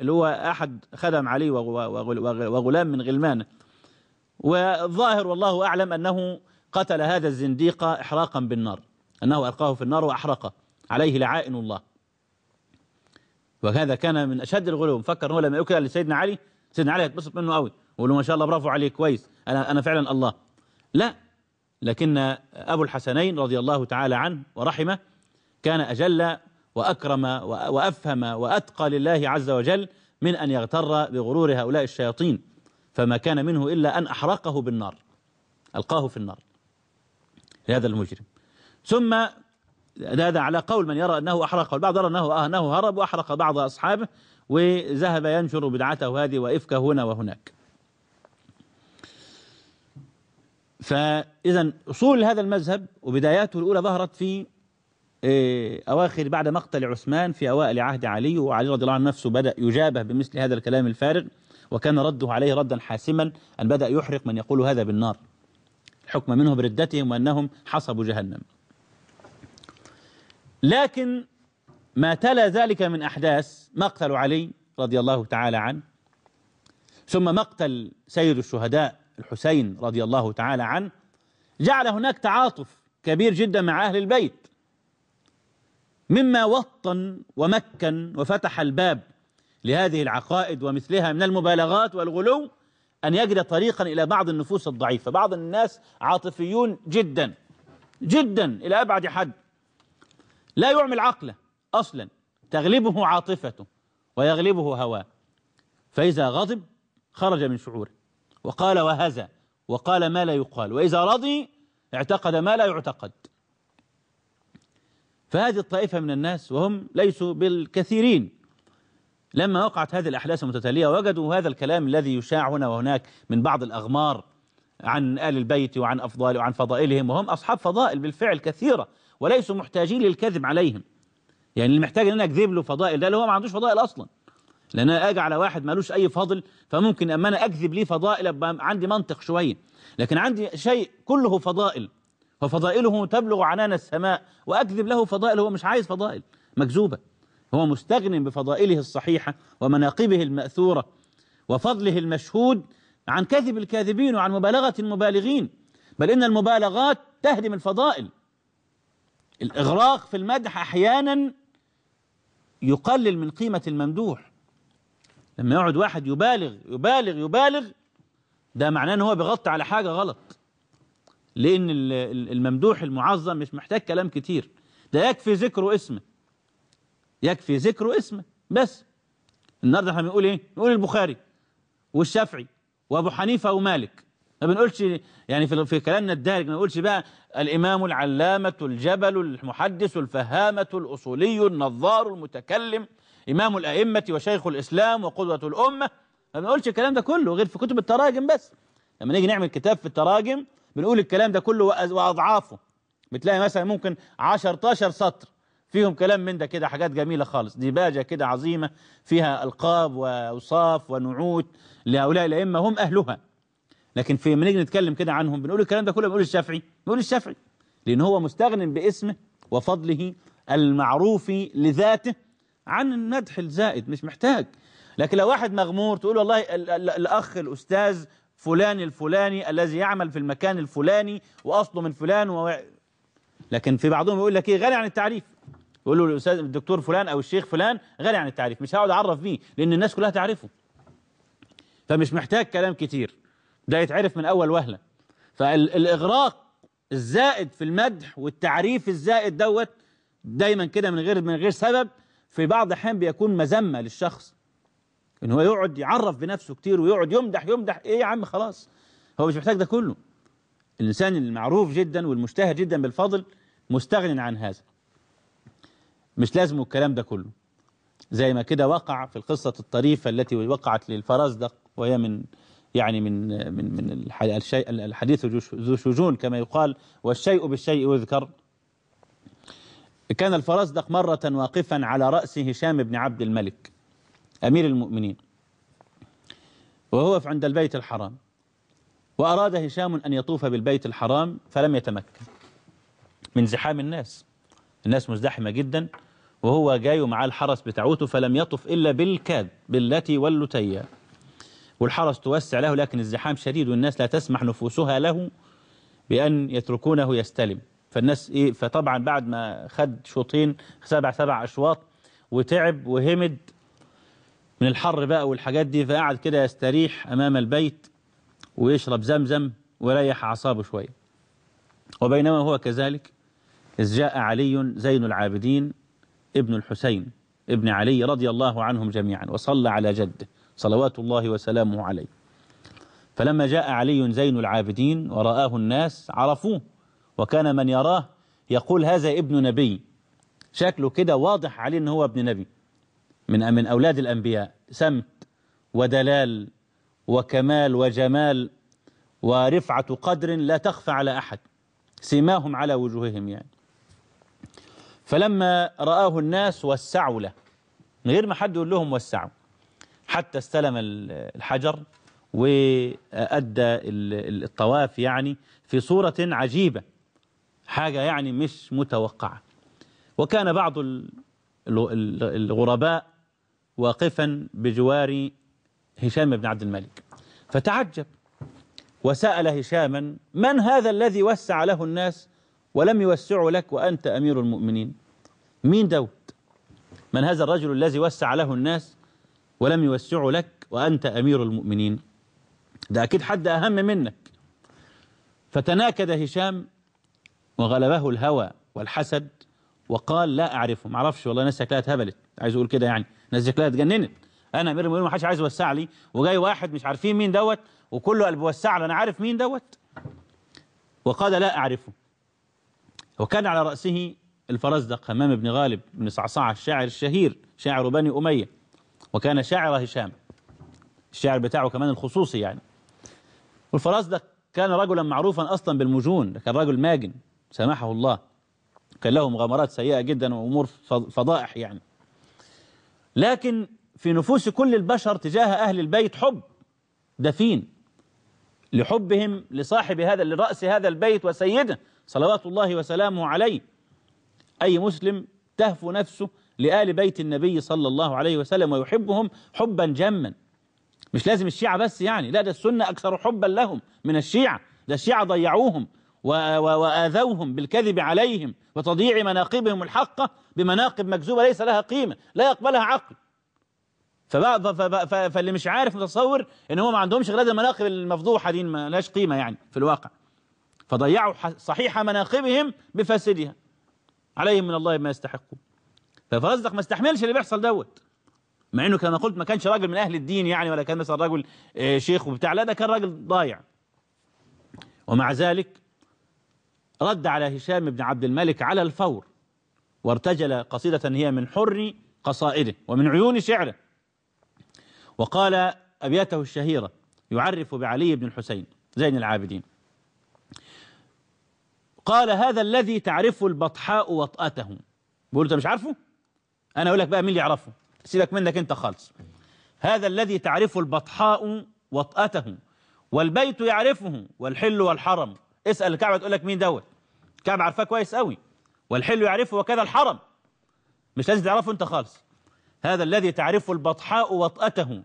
اللي هو أحد خدم علي وغلام من غلمانه والظاهر والله أعلم أنه قتل هذا الزنديق إحراقا بالنار أنه ألقاه في النار وأحرقه عليه لعائن الله وهذا كان من أشد الغلو مفكر هو لما يكتب لسيدنا علي سيدنا علي يتبسط منه قوي وقول له ما شاء الله برافو عليك كويس أنا, أنا فعلا الله لا لكن أبو الحسنين رضي الله تعالى عنه ورحمه كان أجل وأكرم وأفهم وأتقى لله عز وجل من أن يغتر بغرور هؤلاء الشياطين فما كان منه إلا أن أحرقه بالنار ألقاه في النار هذا المجرم ثم هذا على قول من يرى أنه أحرقه البعض يرى أنه, آه، أنه هرب وأحرق بعض أصحابه وذهب ينشر بدعته هذه وإفكه هنا وهناك فإذا أصول هذا المذهب وبداياته الأولى ظهرت في إيه، أواخر بعد مقتل عثمان في أوائل عهد علي وعلي رضي الله عنه نفسه بدأ يجابه بمثل هذا الكلام الفارغ وكان رده عليه ردا حاسما أن بدأ يحرق من يقول هذا بالنار حكم منه بردتهم وأنهم حصبوا جهنم لكن ما تلا ذلك من أحداث مقتل علي رضي الله تعالى عنه ثم مقتل سيد الشهداء الحسين رضي الله تعالى عنه جعل هناك تعاطف كبير جدا مع أهل البيت مما وطن ومكن وفتح الباب لهذه العقائد ومثلها من المبالغات والغلو أن يجد طريقا إلى بعض النفوس الضعيفة بعض الناس عاطفيون جدا جدا إلى أبعد حد لا يعمل عقله أصلا تغلبه عاطفته ويغلبه هواه فإذا غضب خرج من شعوره وقال وهذا وقال ما لا يقال وإذا رضي اعتقد ما لا يعتقد فهذه الطائفة من الناس وهم ليسوا بالكثيرين لما وقعت هذه الأحداث المتتالية وجدوا هذا الكلام الذي يشاع هنا وهناك من بعض الأغمار عن آل البيت وعن أفضال وعن فضائلهم وهم أصحاب فضائل بالفعل كثيرة وليسوا محتاجين للكذب عليهم يعني اللي محتاج ان انا اكذب له فضائل ده اللي هو ما عندوش فضائل اصلا لان انا اجي على واحد مالوش اي فضل فممكن اما انا اكذب ليه فضائل ابقى عندي منطق شويه لكن عندي شيء كله فضائل ففضائله تبلغ عنان السماء واكذب له فضائل هو مش عايز فضائل مكذوبه هو مستغن بفضائله الصحيحة ومناقبه المأثورة وفضله المشهود عن كذب الكاذبين وعن مبالغة المبالغين بل إن المبالغات تهدم الفضائل الإغراق في المدح أحيانا يقلل من قيمة الممدوح لما يقعد واحد يبالغ يبالغ يبالغ ده معناه ان هو بيغطي على حاجة غلط لأن الممدوح المعظم مش محتاج كلام كتير ده يكفي ذكره اسمه يكفي ذكر اسمه بس النهارده احنا بنقول ايه نقول البخاري والشافعي وابو حنيفه ومالك ما بنقولش يعني في في كلامنا الدارج ما بنقولش بقى الامام العلامه الجبل المحدث الفهامه الاصولي النظار المتكلم امام الائمه وشيخ الاسلام وقدوه الامه ما بنقولش الكلام ده كله غير في كتب التراجم بس لما نيجي نعمل كتاب في التراجم بنقول الكلام ده كله واضعافه بتلاقي مثلا ممكن 10 12 سطر فيهم كلام من ده كده حاجات جميلة خالص ديباجة كده عظيمة فيها ألقاب وأوصاف ونعوت لهؤلاء الأئمة هم أهلها لكن في ما نيجي نتكلم كده عنهم بنقول الكلام ده كله بنقول الشافعي بنقول الشافعي لأن هو مستغن باسمه وفضله المعروف لذاته عن الندح الزائد مش محتاج لكن لو واحد مغمور تقول والله الأخ الأستاذ فلان الفلاني الذي يعمل في المكان الفلاني وأصله من فلان و... لكن في بعضهم يقول لك ايه غني عن التعريف يقول له الاستاذ الدكتور فلان او الشيخ فلان غني عن التعريف مش هقعد اعرف بيه لان الناس كلها تعرفه فمش محتاج كلام كتير ده يتعرف من اول وهله فالاغراق الزائد في المدح والتعريف الزائد دوت دايما كده من غير من غير سبب في بعض الاحيان بيكون مذمه للشخص ان هو يقعد يعرف بنفسه كتير ويقعد يمدح يمدح ايه يا عم خلاص هو مش محتاج ده كله الانسان المعروف جدا والمشتهر جدا بالفضل مستغن عن هذا مش لازم الكلام ده كله زي ما كده وقع في القصة الطريفة التي وقعت للفرزدق وهي من يعني من من من الشيء الحديث ذو شجون كما يقال والشيء بالشيء يذكر كان الفرزدق مرة واقفا على رأس هشام بن عبد الملك أمير المؤمنين وهو عند البيت الحرام وأراد هشام أن يطوف بالبيت الحرام فلم يتمكن من زحام الناس الناس مزدحمة جدا وهو جاي ومعاه الحرس بتاعوته فلم يطف إلا بالكاد بالتي واللتيا والحرس توسع له لكن الزحام شديد والناس لا تسمح نفوسها له بأن يتركونه يستلم فالناس إيه فطبعا بعد ما خد شوطين سبع سبع أشواط وتعب وهمد من الحر بقى والحاجات دي فقعد كده يستريح أمام البيت ويشرب زمزم وريح أعصابه شوية وبينما هو كذلك إذ جاء علي زين العابدين ابن الحسين ابن علي رضي الله عنهم جميعا وصلى على جده صلوات الله وسلامه عليه فلما جاء علي زين العابدين ورآه الناس عرفوه وكان من يراه يقول هذا ابن نبي شكله كده واضح عليه ان هو ابن نبي من من اولاد الانبياء سمت ودلال وكمال وجمال ورفعه قدر لا تخفى على احد سيماهم على وجوههم يعني فلما رآه الناس وسعوا له من غير ما حد يقول لهم وسعوا حتى استلم الحجر وأدى الطواف يعني في صورة عجيبة حاجة يعني مش متوقعة وكان بعض الغرباء واقفا بجوار هشام بن عبد الملك فتعجب وسأل هشاما من هذا الذي وسع له الناس ولم يوسعوا لك وأنت أمير المؤمنين مين داود من هذا الرجل الذي وسع له الناس ولم يوسعوا لك وأنت أمير المؤمنين ده أكيد حد أهم منك فتناكد هشام وغلبه الهوى والحسد وقال لا أعرفه ما اعرفش والله ناس شكلها اتهبلت عايز أقول كده يعني ناس شكلها اتجننت أنا أمير المؤمنين ما حدش عايز يوسع لي وجاي واحد مش عارفين مين دوت وكله قال بيوسع لي أنا عارف مين دوت وقال لا أعرفه وكان على رأسه الفرزدق همام بن غالب بن صعصعة الشاعر الشهير شاعر بني أمية وكان شاعر هشام الشاعر بتاعه كمان الخصوصي يعني والفرزدق كان رجلا معروفا أصلا بالمجون كان رجل ماجن سمحه الله كان له مغامرات سيئة جدا وأمور فضائح يعني لكن في نفوس كل البشر تجاه أهل البيت حب دفين لحبهم لصاحب هذا لرأس هذا البيت وسيده صلوات الله وسلامه عليه أي مسلم تهفو نفسه لآل بيت النبي صلى الله عليه وسلم ويحبهم حبا جما مش لازم الشيعة بس يعني لا ده السنة أكثر حبا لهم من الشيعة ده الشيعة ضيعوهم وآذوهم بالكذب عليهم وتضييع مناقبهم الحقة بمناقب مكذوبة ليس لها قيمة لا يقبلها عقل فاللي مش عارف متصور ان هم ما عندهمش غير هذه المناقب المفضوحه دي ما لهاش قيمه يعني في الواقع فضيعوا صحيح مناقبهم بفاسدها عليهم من الله ما يستحقون ففرزدق ما استحملش اللي بيحصل دوت مع انه كما قلت ما كانش راجل من اهل الدين يعني ولا كان مثلا راجل آه، شيخ وبتاع لا ده كان راجل ضايع ومع ذلك رد على هشام بن عبد الملك على الفور وارتجل قصيدة هي من حر قصائده ومن عيون شعره وقال أبياته الشهيرة يعرف بعلي بن الحسين زين العابدين قال هذا الذي تعرفه البطحاء وطأتهم بيقول انت مش عارفه انا اقول لك بقى مين اللي يعرفه سيبك منك انت خالص هذا الذي تعرفه البطحاء وطأتهم والبيت يعرفه والحل والحرم اسأل الكعبة تقول لك مين دوت الكعبة عرفاه كويس قوي والحل يعرفه وكذا الحرم مش لازم تعرفه انت خالص هذا الذي تعرفه البطحاء وطأته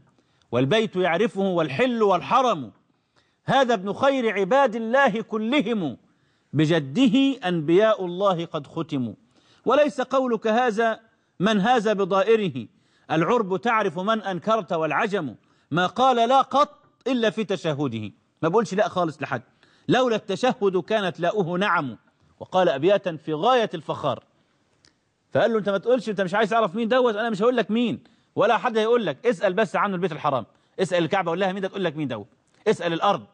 والبيت يعرفه والحل والحرم هذا ابن خير عباد الله كلهم بجده أنبياء الله قد ختموا وليس قولك هذا من هذا بضائره العرب تعرف من أنكرت والعجم ما قال لا قط إلا في تشهده ما بقولش لا خالص لحد لولا التشهد كانت لاؤه نعم وقال أبياتا في غاية الفخار فقال له أنت ما تقولش أنت مش عايز تعرف مين دوت أنا مش هقول لك مين ولا حد هيقول لك اسأل بس عنه البيت الحرام اسأل الكعبة قول مين ده تقول لك مين دوت اسأل الأرض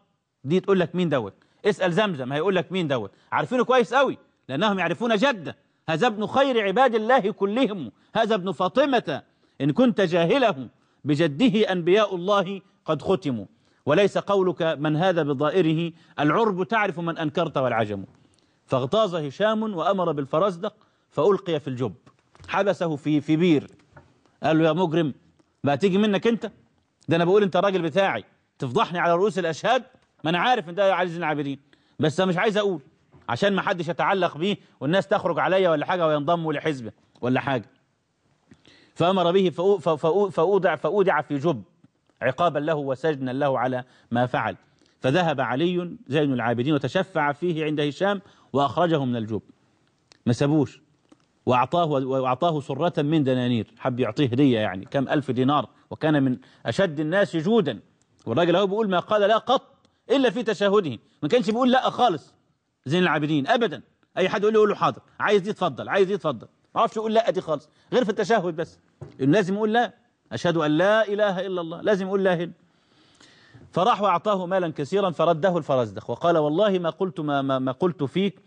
دي تقول لك مين دوت اسأل زمزم هيقول لك مين دوت عارفينه كويس قوي لأنهم يعرفون جدة هذا ابن خير عباد الله كلهم هذا ابن فاطمة إن كنت جاهله بجده أنبياء الله قد ختموا وليس قولك من هذا بضائره العرب تعرف من أنكرت والعجم فاغتاظ هشام وأمر بالفرزدق فألقي في الجب حبسه في في بير قال له يا مجرم ما تيجي منك أنت ده أنا بقول أنت الراجل بتاعي تفضحني على رؤوس الأشهاد ما انا عارف ان ده يا عزيز العابدين بس انا مش عايز اقول عشان ما حدش يتعلق بيه والناس تخرج عليا ولا حاجه وينضموا لحزبه ولا حاجه فامر به فاودع فاودع في جب عقابا له وسجنا له على ما فعل فذهب علي زين العابدين وتشفع فيه عند هشام واخرجه من الجب ما سابوش وأعطاه, وأعطاه سرة من دنانير حب يعطيه هدية يعني كم ألف دينار وكان من أشد الناس جودا والراجل هو بيقول ما قال لا قط إلا في تشهده ما كانش بيقول لا خالص زين العابدين أبدا أي حد يقول له يقول له حاضر عايز دي اتفضل عايز دي اتفضل ما عرفش يقول لا دي خالص غير في التشهد بس إنه لازم يقول لا أشهد أن لا إله إلا الله لازم يقول لا هنا فراح وأعطاه مالا كثيرا فرده الفرزدق وقال والله ما قلت ما, ما, ما قلت فيك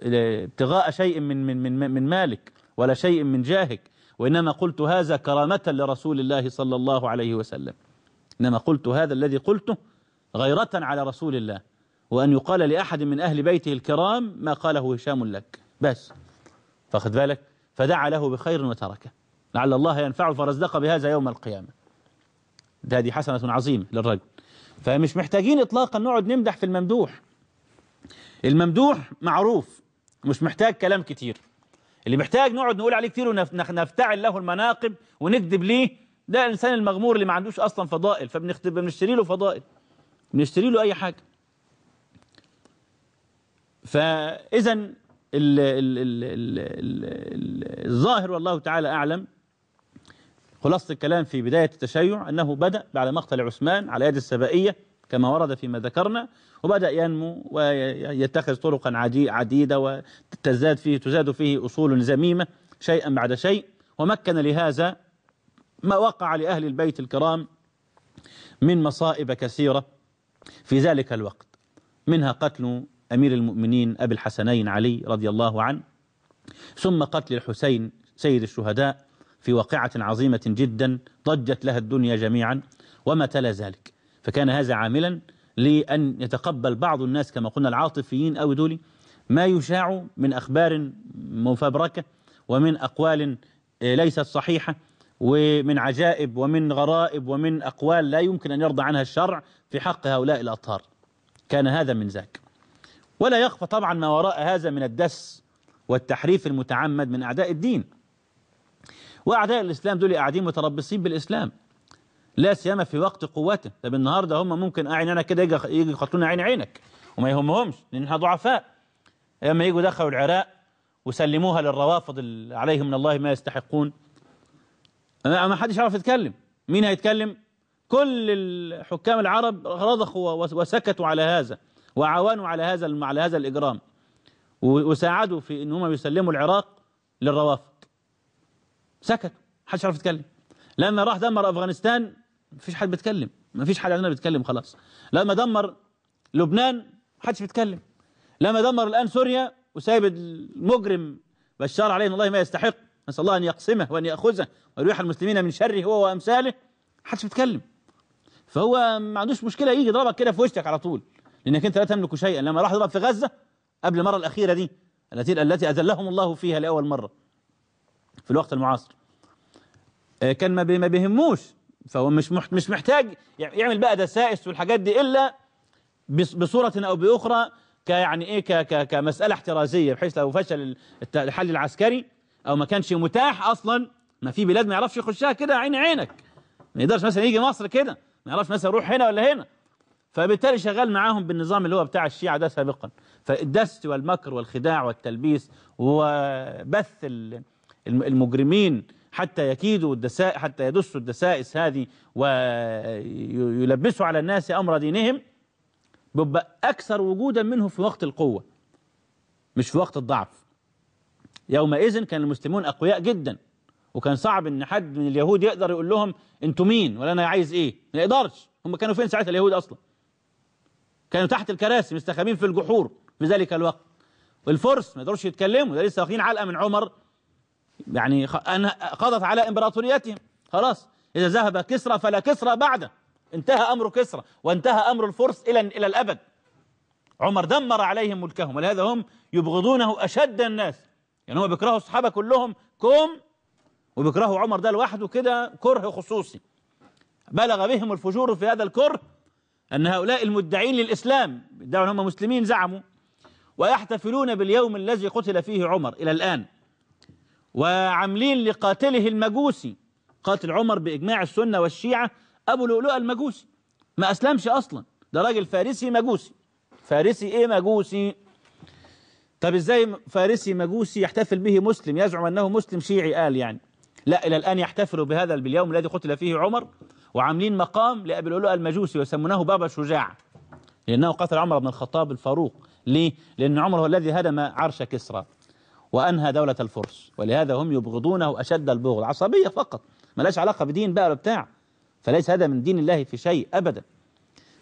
ابتغاء شيء من, من, من, من مالك ولا شيء من جاهك وإنما قلت هذا كرامة لرسول الله صلى الله عليه وسلم إنما قلت هذا الذي قلته غيرة على رسول الله وأن يقال لأحد من أهل بيته الكرام ما قاله هشام لك بس فاخذ بالك فدعا له بخير وتركه لعل الله ينفعه فرزدق بهذا يوم القيامة ده دي حسنة عظيمة للرجل فمش محتاجين إطلاقا نقعد نمدح في الممدوح الممدوح معروف مش محتاج كلام كتير اللي محتاج نقعد نقول عليه كتير ونفتعل له المناقب ونكذب ليه ده الإنسان المغمور اللي ما عندوش أصلا فضائل فبنشتري له فضائل بنشتري له أي حاجة فإذا الظاهر والله تعالى أعلم خلاصة الكلام في بداية التشيع أنه بدأ بعد مقتل عثمان على يد السبائية كما ورد فيما ذكرنا وبدأ ينمو ويتخذ طرقا عديدة وتزداد فيه تزاد فيه أصول زميمة شيئا بعد شيء ومكن لهذا ما وقع لأهل البيت الكرام من مصائب كثيرة في ذلك الوقت منها قتل أمير المؤمنين أبي الحسنين علي رضي الله عنه ثم قتل الحسين سيد الشهداء في واقعة عظيمة جدا ضجت لها الدنيا جميعا وما تلا ذلك فكان هذا عاملا لأن يتقبل بعض الناس كما قلنا العاطفيين أو دولي ما يشاع من أخبار مفبركة ومن أقوال ليست صحيحة ومن عجائب ومن غرائب ومن أقوال لا يمكن أن يرضى عنها الشرع في حق هؤلاء الأطهار كان هذا من ذاك ولا يخفى طبعا ما وراء هذا من الدس والتحريف المتعمد من أعداء الدين وأعداء الإسلام دول قاعدين متربصين بالإسلام لا سيما في وقت قوته طب النهارده هم ممكن اعين انا كده يجي يقتلونا عين عينك وما يهمهمش لان احنا ضعفاء لما يجوا دخلوا العراق وسلموها للروافض عليهم من الله ما يستحقون ما حدش عرف يتكلم مين هيتكلم كل الحكام العرب رضخوا وسكتوا على هذا وعوانوا على هذا على هذا الاجرام وساعدوا في ان هم يسلموا العراق للروافد سكتوا حدش عرف يتكلم لما راح دمر افغانستان مفيش حد بيتكلم مفيش حد عندنا بيتكلم خلاص لما دمر لبنان حدش بيتكلم لما دمر الان سوريا وسايب المجرم بشار عليه ان الله ما يستحق نسأل الله أن يقسمه وأن يأخذه ويريح المسلمين من شره هو وأمثاله حدش بيتكلم فهو ما عندوش مشكلة يجي يضربك كده في وشك على طول لأنك أنت لا تملك شيئا لما راح يضرب في غزة قبل المرة الأخيرة دي التي التي أذلهم الله فيها لأول مرة في الوقت المعاصر آه، كان ما بيهموش فهو مش مش محتاج يعمل بقى دسائس والحاجات دي إلا بصورة أو بأخرى كيعني إيه كمسألة احترازية بحيث لو فشل الحل العسكري أو ما كانش متاح أصلا ما في بلاد ما يعرفش يخشها كده عين عينك ما يقدرش مثلا يجي مصر كده ما يعرفش مثلا يروح هنا ولا هنا فبالتالي شغال معاهم بالنظام اللي هو بتاع الشيعة ده سابقا فالدست والمكر والخداع والتلبيس وبث المجرمين حتى يكيدوا الدساء حتى يدسوا الدسائس هذه ويلبسوا على الناس أمر دينهم بيبقى أكثر وجودا منه في وقت القوة مش في وقت الضعف يومئذ كان المسلمون أقوياء جدا وكان صعب ان حد من اليهود يقدر يقول لهم انتوا مين ولا انا عايز ايه ما يقدرش هم كانوا فين ساعتها اليهود اصلا كانوا تحت الكراسي مستخبين في الجحور في ذلك الوقت والفرس ما يقدروش يتكلموا ده لسه واخدين علقه من عمر يعني قضت على امبراطوريتهم خلاص اذا ذهب كسرى فلا كسرى بعده انتهى امر كسرى وانتهى امر الفرس الى الى الابد عمر دمر عليهم ملكهم ولهذا هم يبغضونه اشد الناس يعني هم بيكرهوا الصحابة كلهم كوم وبيكرهوا عمر ده لوحده كده كره خصوصي بلغ بهم الفجور في هذا الكره أن هؤلاء المدعين للإسلام يدعوا هم مسلمين زعموا ويحتفلون باليوم الذي قتل فيه عمر إلى الآن وعاملين لقاتله المجوسي قاتل عمر بإجماع السنة والشيعة أبو لؤلؤة المجوسي ما أسلمش أصلا ده راجل فارسي مجوسي فارسي إيه مجوسي طب ازاي فارسي مجوسي يحتفل به مسلم يزعم أنه مسلم شيعي قال يعني لا إلى الآن يحتفلوا بهذا باليوم الذي قتل فيه عمر وعاملين مقام لأبي الولوء المجوسي ويسمونه بابا شجاع لأنه قتل عمر بن الخطاب الفاروق ليه؟ لأن عمر هو الذي هدم عرش كسرى وأنهى دولة الفرس ولهذا هم يبغضونه أشد البغض عصبية فقط لاش علاقة بدين بقى بتاع فليس هذا من دين الله في شيء أبدا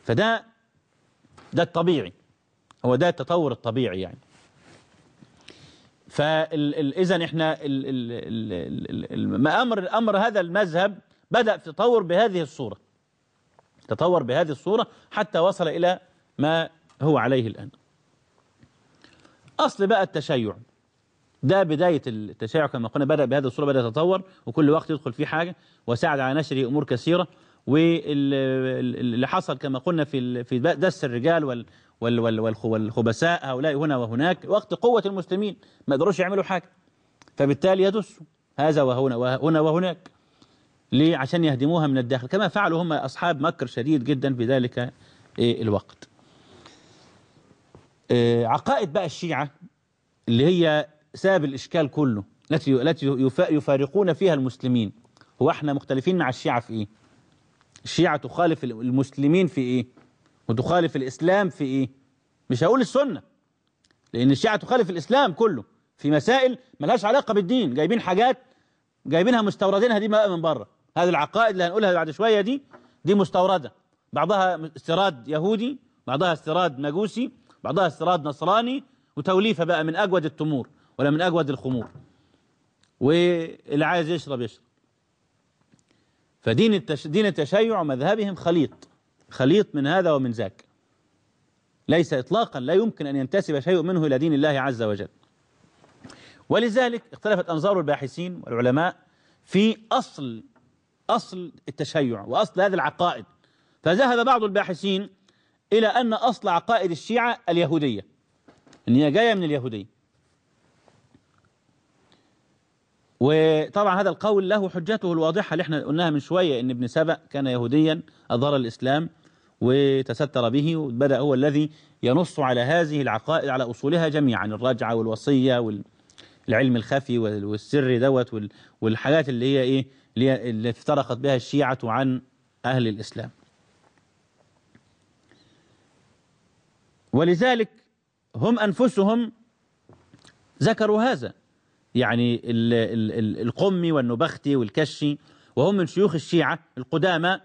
فده ده الطبيعي هو ده التطور الطبيعي يعني فاذا احنا امر الامر هذا المذهب بدا في تطور بهذه الصوره تطور بهذه الصوره حتى وصل الى ما هو عليه الان اصل بقى التشيع ده بداية التشيع كما قلنا بدأ بهذه الصورة بدأ يتطور وكل وقت يدخل فيه حاجة وساعد على نشره أمور كثيرة واللي حصل كما قلنا في في دس الرجال والخبثاء هؤلاء هنا وهناك وقت قوة المسلمين ما قدروش يعملوا حاجة فبالتالي يدسوا هذا وهنا وهنا وهناك ليه عشان يهدموها من الداخل كما فعلوا هم أصحاب مكر شديد جدا في ذلك إيه، الوقت إيه، عقائد بقى الشيعة اللي هي ساب الإشكال كله التي يفارقون فيها المسلمين هو احنا مختلفين مع الشيعة في ايه الشيعة تخالف المسلمين في ايه وتخالف الإسلام في إيه مش هقول السنة لأن الشيعة تخالف الإسلام كله في مسائل ملهاش علاقة بالدين جايبين حاجات جايبينها مستوردينها دي بقى من بره هذه العقائد اللي هنقولها بعد شوية دي دي مستوردة بعضها استيراد يهودي بعضها استيراد مجوسي بعضها استيراد نصراني وتوليفة بقى من أجود التمور ولا من أجود الخمور واللي عايز يشرب يشرب فدين التش... دين التشيع مذهبهم خليط خليط من هذا ومن ذاك ليس إطلاقا لا يمكن أن ينتسب شيء منه إلى دين الله عز وجل ولذلك اختلفت أنظار الباحثين والعلماء في أصل أصل التشيع وأصل هذه العقائد فذهب بعض الباحثين إلى أن أصل عقائد الشيعة اليهودية أن هي جاية من اليهودية وطبعا هذا القول له حجته الواضحة اللي احنا قلناها من شوية أن ابن سبأ كان يهوديا أظهر الإسلام وتستر به وبدأ هو الذي ينص على هذه العقائد على أصولها جميعا الرجعة والوصية والعلم الخفي والسر دوت والحاجات اللي هي إيه اللي افترقت بها الشيعة عن أهل الإسلام ولذلك هم أنفسهم ذكروا هذا يعني القمي والنبختي والكشي وهم من شيوخ الشيعة القدامى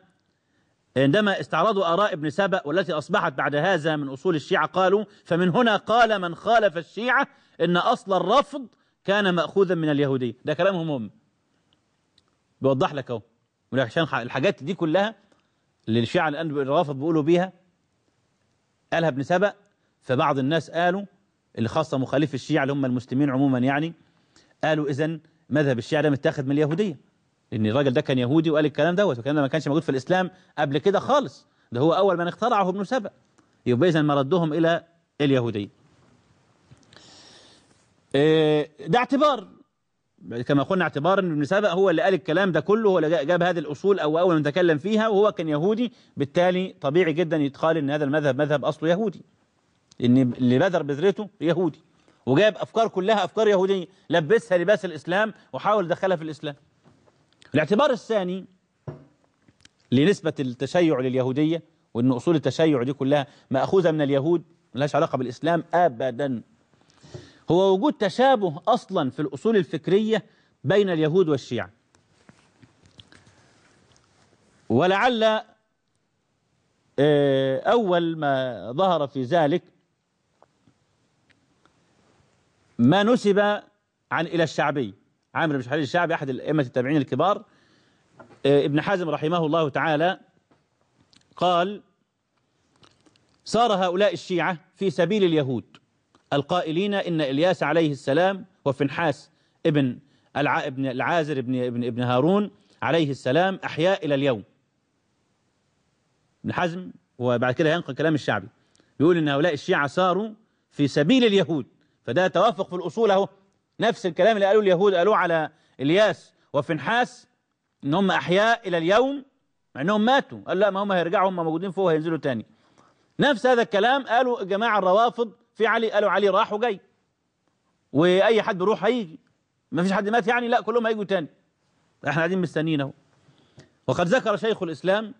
عندما استعرضوا آراء ابن سبأ والتي أصبحت بعد هذا من أصول الشيعة قالوا فمن هنا قال من خالف الشيعة إن أصل الرفض كان مأخوذا من اليهودية ده كلامهم هم بيوضح لك اهو عشان الحاجات دي كلها اللي الشيعة الآن الرافض بيقولوا بيها قالها ابن سبأ فبعض الناس قالوا اللي خاصة مخالف الشيعة اللي هم المسلمين عموما يعني قالوا إذن مذهب الشيعة ده متاخد من اليهودية إن الراجل ده كان يهودي وقال الكلام دوت والكلام ده ما كانش موجود في الإسلام قبل كده خالص ده هو أول من اخترعه ابن سبأ يبقى إذا ردهم إلى اليهودية آه، ده اعتبار كما قلنا اعتبار ابن سبأ هو اللي قال الكلام ده كله هو اللي جاب هذه الأصول أو أول من تكلم فيها وهو كان يهودي بالتالي طبيعي جدا يتقال إن هذا المذهب مذهب أصله يهودي إن اللي بذر بذرته يهودي وجاب أفكار كلها أفكار يهودية لبسها لباس الإسلام وحاول دخلها في الإسلام الاعتبار الثاني لنسبة التشيع لليهودية وأن أصول التشيع دي كلها مأخوذة من اليهود ملهاش علاقة بالإسلام أبدا هو وجود تشابه أصلا في الأصول الفكرية بين اليهود والشيعة ولعل آه، أول ما ظهر في ذلك ما نسب عن إلى الشعبي عامر بن شحرير الشعبي أحد الأئمة التابعين الكبار آه، ابن حازم رحمه الله تعالى قال صار هؤلاء الشيعة في سبيل اليهود القائلين إن إلياس عليه السلام وفنحاس ابن ابن العازر ابن ابن ابن هارون عليه السلام أحياء إلى اليوم ابن حزم وبعد كده ينقل كلام الشعبي يقول إن هؤلاء الشيعة صاروا في سبيل اليهود فده توافق في الأصول أهو نفس الكلام اللي قالوا اليهود قالوه على الياس وفنحاس ان هم احياء الى اليوم مع انهم ماتوا قال لا ما هم هيرجعوا هم موجودين فوق هينزلوا تاني نفس هذا الكلام قالوا الجماعه الروافض في علي قالوا علي راح وجاي واي حد بيروح هيجي ما فيش حد مات يعني لا كلهم هيجوا تاني احنا قاعدين مستنيين اهو وقد ذكر شيخ الاسلام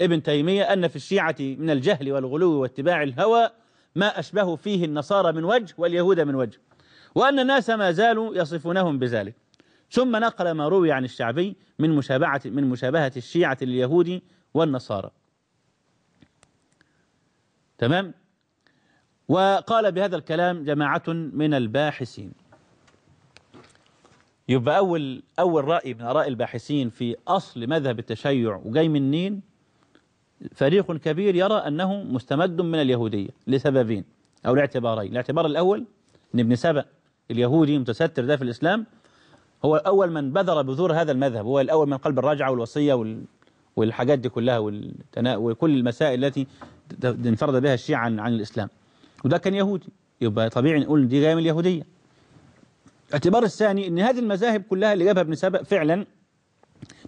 ابن تيميه ان في الشيعه من الجهل والغلو واتباع الهوى ما اشبه فيه النصارى من وجه واليهود من وجه وأن الناس ما زالوا يصفونهم بذلك ثم نقل ما روي عن الشعبي من مشابعة من مشابهة الشيعة لليهود والنصارى تمام وقال بهذا الكلام جماعة من الباحثين يبقى أول أول رأي من آراء الباحثين في أصل مذهب التشيع وجاي منين فريق كبير يرى أنه مستمد من اليهودية لسببين أو لاعتبارين الاعتبار الأول إن ابن سبأ اليهودي متستر ده في الإسلام هو أول من بذر بذور هذا المذهب هو الأول من قلب الرجعة والوصية وال والحاجات دي كلها والتنا... وكل المسائل التي انفرد بها الشيعة عن, عن الإسلام وده كان يهودي يبقى طبيعي نقول دي جاية من اليهودية الاعتبار الثاني ان هذه المذاهب كلها اللي جابها ابن سبق فعلا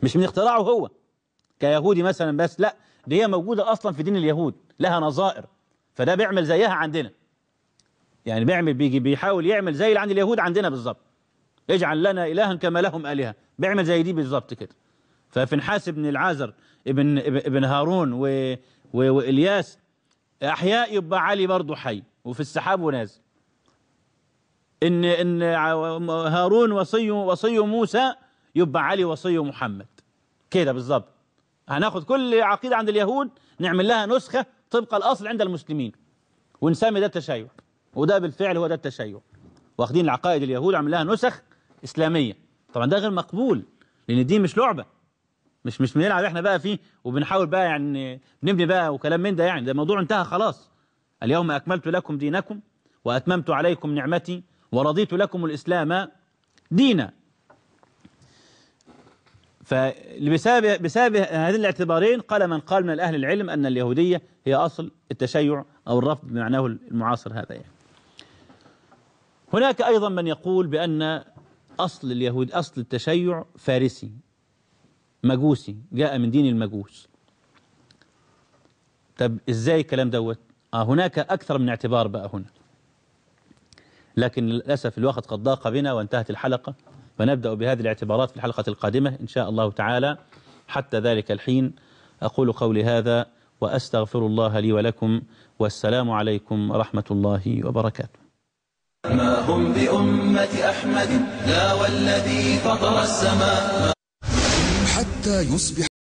مش من اختراعه هو كيهودي مثلا بس لا دي هي موجودة أصلا في دين اليهود لها نظائر فده بيعمل زيها عندنا يعني بيعمل بيجي بيحاول يعمل زي اللي عند اليهود عندنا بالظبط اجعل لنا إلها كما لهم آلهة بيعمل زي دي بالظبط كده ففي نحاس بن العازر ابن ابن هارون و و وإلياس أحياء يبقى علي برضه حي وفي السحاب ونازل إن إن هارون وصي وصي موسى يبقى علي وصي محمد كده بالظبط هناخد كل عقيدة عند اليهود نعمل لها نسخة طبق الأصل عند المسلمين ونسمي ده تشيع وده بالفعل هو ده التشيع واخدين عقائد اليهود عاملين لها نسخ إسلامية طبعا ده غير مقبول لأن دي مش لعبة مش مش بنلعب احنا بقى فيه وبنحاول بقى يعني نبني بقى وكلام من ده يعني ده الموضوع انتهى خلاص اليوم أكملت لكم دينكم وأتممت عليكم نعمتي ورضيت لكم الإسلام دينا فبسبب بسبب هذين الاعتبارين قال من قال من أهل العلم أن اليهودية هي أصل التشيع أو الرفض بمعناه المعاصر هذا يعني هناك أيضا من يقول بأن أصل اليهود أصل التشيع فارسي مجوسي جاء من دين المجوس طب إزاي الكلام دوت آه هناك أكثر من اعتبار بقى هنا لكن للأسف الوقت قد ضاق بنا وانتهت الحلقة ونبدأ بهذه الاعتبارات في الحلقة القادمة إن شاء الله تعالى حتى ذلك الحين أقول قولي هذا وأستغفر الله لي ولكم والسلام عليكم ورحمة الله وبركاته ما هم بأمة أحمد لا والذي فطر السماء حتى يصبح